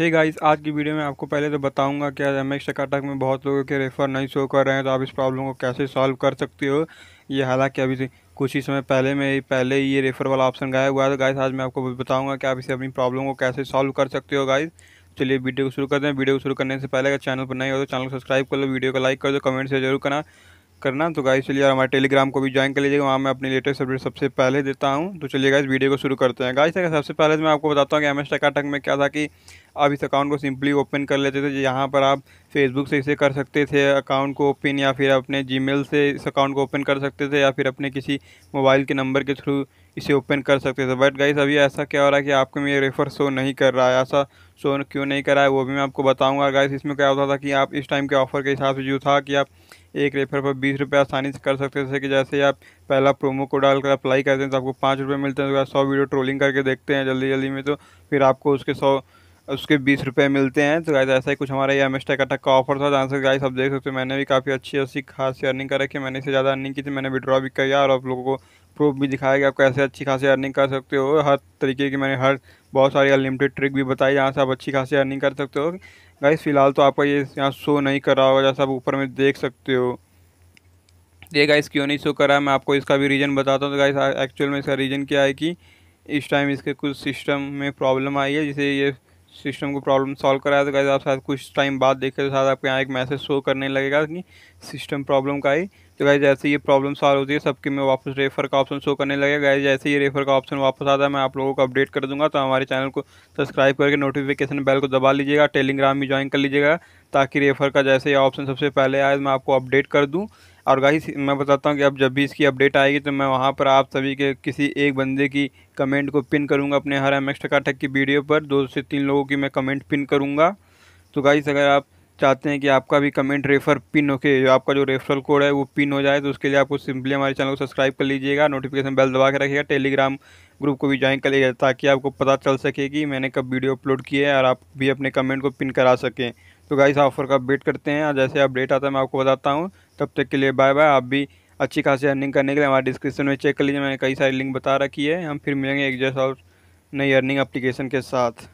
हे hey guys आज की video में आपको पहले तो बताऊंगा कि एम एक्स टकाटक में बहुत लोगों के रेफ़र नहीं शो कर रहे हैं तो आप इस प्रॉब्लम को कैसे सॉल्व कर सकते हो ये हालांकि अभी कुछ ही समय पहले में पहले ही ये रेफ़र वाला ऑप्शन गया हुआ है तो गाइस आज मैं आपको बताऊंगा कि आप इसे अपनी प्रॉब्लम को कैसे सॉल्व कर सकते हो गाइस चलिए वीडियो को शुरू करते हैं वीडियो को शुरू करने से पहले अगर चैनल पर नहीं हो तो चैनल को सब्सक्राइब कर लो वीडियो को लाइक कर दो कमेंट से जरूर करना करना तो गाइस चलिए हमारे टेलीग्राम को भी ज्वाइन कर लीजिएगा वहाँ मैं अपनी लेटेस्ट अपडेट सबसे पहले देता हूँ तो चलिए गाइस वीडियो को शुरू करते हैं गाइस सबसे पहले तो मैं आपको बताता हूँ कि एम एस टकाटक में क्या था कि आप इस अकाउंट को सिंपली ओपन कर लेते थे यहाँ पर आप फेसबुक से इसे कर सकते थे अकाउंट को ओपन या फिर अपने जीमेल से इस अकाउंट को ओपन कर सकते थे या फिर अपने किसी मोबाइल के नंबर के थ्रू इसे ओपन कर सकते थे बट गाइस अभी ऐसा क्या हो रहा है कि आपको मेरे रेफ़र शो नहीं कर रहा है ऐसा शो क्यों नहीं कर रहा है वो भी मैं आपको बताऊँगा गाइस इसमें क्या होता था कि आप इस टाइम के ऑफ़र के हिसाब से जो था कि आप एक रेफर पर बीस रुपये आसानी से कर सकते थे कि जैसे आप पहला प्रोमो कोड डालकर अप्लाई करते हैं तो आपको पाँच रुपये मिलते हैं उसके बाद सौ वीडियो ट्रोलिंग करके देखते हैं जल्दी जल्दी में तो फिर आपको उसके सौ उसके बीस रुपये मिलते हैं तो गाइज ऐसा ही कुछ हमारा ये एम एस टेक का ऑफर था जहाँ से गाइज आप देख सकते हो मैंने भी काफ़ी अच्छी अच्छी खासी अर्निंग कर रखी है मैंने इससे ज़्यादा अर्निंग की थी मैंने विड्रॉ भी किया और आप लोगों को प्रूफ भी दिखाया कि आप कैसे अच्छी खासी अर्निंग कर सकते हो हर तरीके की मैंने हर बहुत सारी अनलिमिटेड ट्रिक भी बताई जहाँ से आप अच्छी खासी अर्निंग कर सकते हो गाइज फ़िलहाल तो आपका ये यहाँ शो नहीं कर रहा होगा जैसा आप ऊपर में देख सकते हो ये गाइस क्यों नहीं शो कर रहा है मैं आपको इसका भी रीज़न बताता हूँ तो गाइस एक्चुअल में इसका रीज़न क्या है कि इस टाइम इसके कुछ सिस्टम में प्रॉब्लम आई है जिसे ये सिस्टम को प्रॉब्लम सॉल्व कराया तो गाइज आप शायद कुछ टाइम बाद देखें तो शायद आपके यहाँ एक मैसेज शो करने लगेगा कि सिस्टम प्रॉब्लम का तो ही तो गाइज जैसे ये प्रॉब्लम सॉल्व होती है सबके में वापस रेफर का ऑप्शन शो करने लगेगा गाइज जैसे ही रेफर का ऑप्शन वापस आता है मैं आप लोगों को अपडेट कर दूँगा तो हमारे चैनल को सब्सक्राइब करके नोटिफिकेशन बेल को दबा लीजिएगा टेलीग्राम भी ज्वाइन कर लीजिएगा ताकि रेफर का जैसे ये ऑप्शन सबसे पहले आए मैं आपको अपडेट कर दूँ और गाइस मैं बताता हूँ कि अब जब भी इसकी अपडेट आएगी तो मैं वहाँ पर आप सभी के किसी एक बंदे की कमेंट को पिन करूँगा अपने हर एम एक्स की वीडियो पर दो से तीन लोगों की मैं कमेंट पिन करूँगा तो गाइस अगर आप चाहते हैं कि आपका भी कमेंट रेफर पिन होके जो आपका जो रेफरल कोड है वो पिन हो जाए तो उसके लिए आपको सिंपली हमारे चैनल को सब्सक्राइब कर लीजिएगा नोटिफिकेशन बेल दबा के रखिएगा टेलीग्राम ग्रुप को भी ज्वाइन कर लीजिएगा ताकि आपको पता चल सके कि मैंने कब वीडियो अपलोड की है और आप भी अपने कमेंट को पिन करा सकें तो गाइस ऑफर का अपडेट करते हैं और जैसे अपडेट आता है मैं आपको बताता हूँ तब तक के लिए बाय बाय आप भी अच्छी खासी अर्निंग करने के लिए हमारे डिस्क्रिप्शन में चेक कर लीजिए मैंने कई सारी लिंक बता रखी है हम फिर मिलेंगे एक जैसा और नई अर्निंग एप्लीकेशन के साथ